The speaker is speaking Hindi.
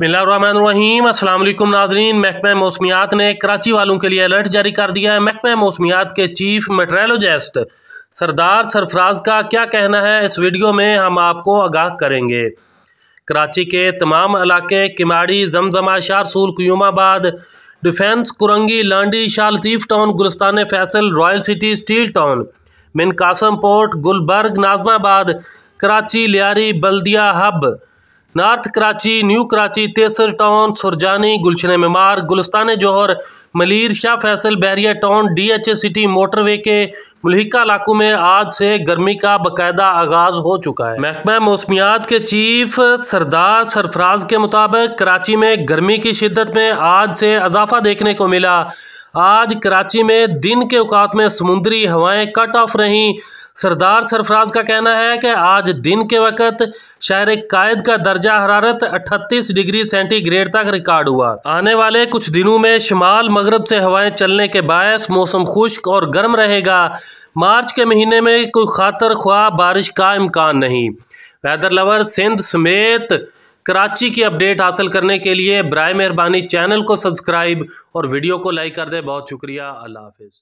बिल्लाम असलम नाजरीन महकमा मौसमियात ने कराची वालों के लिए अलर्ट जारी कर दिया है महकमा मौसमियात के चीफ मेट्रोलॉजिस्ट सरदार सरफराज का क्या कहना है इस वीडियो में हम आपको आगाह करेंगे कराची के तमाम इलाके किमाड़ी जमजमा शारसूल Qayyumabad defence Korangi Landhi Shah Latif town Gulistan Faisal royal city steel town Bin Qasim port Gulberg Nazimabad Karachi Lyari Baldia Hub north Karachi new Karachi Taiser town Surjani Gulshan Maymar Gulistan Jauhar Malir Shah Faisal Bahria town D H A city motorway के मुलहिका इलाकों में आज से गर्मी का बाकायदा आगाज हो चुका है महकमा मौसमियात के चीफ सरदार सरफराज के मुताबिक कराची में गर्मी की शिद्दत में आज से अजाफा देखने को मिला आज कराची में दिन के अवकात में समुद्री हवाएं कट ऑफ रहीं सरदार सरफराज का कहना है कि आज दिन के वक्त शहर कायद का दर्जा हरारत 38 डिग्री सेंटीग्रेड तक रिकॉर्ड हुआ आने वाले कुछ दिनों में शुमाल मगरब से हवाएं चलने के बायस मौसम खुश्क और गर्म रहेगा मार्च के महीने में कोई खातर ख्वाह बारिश का इम्कान नहीं वेदर लवर सिंध समेत कराची की अपडेट हासिल करने के लिए ब्राय मेहरबानी चैनल को सब्सक्राइब और वीडियो को लाइक कर दे बहुत शुक्रिया अल्लाह हाफिज़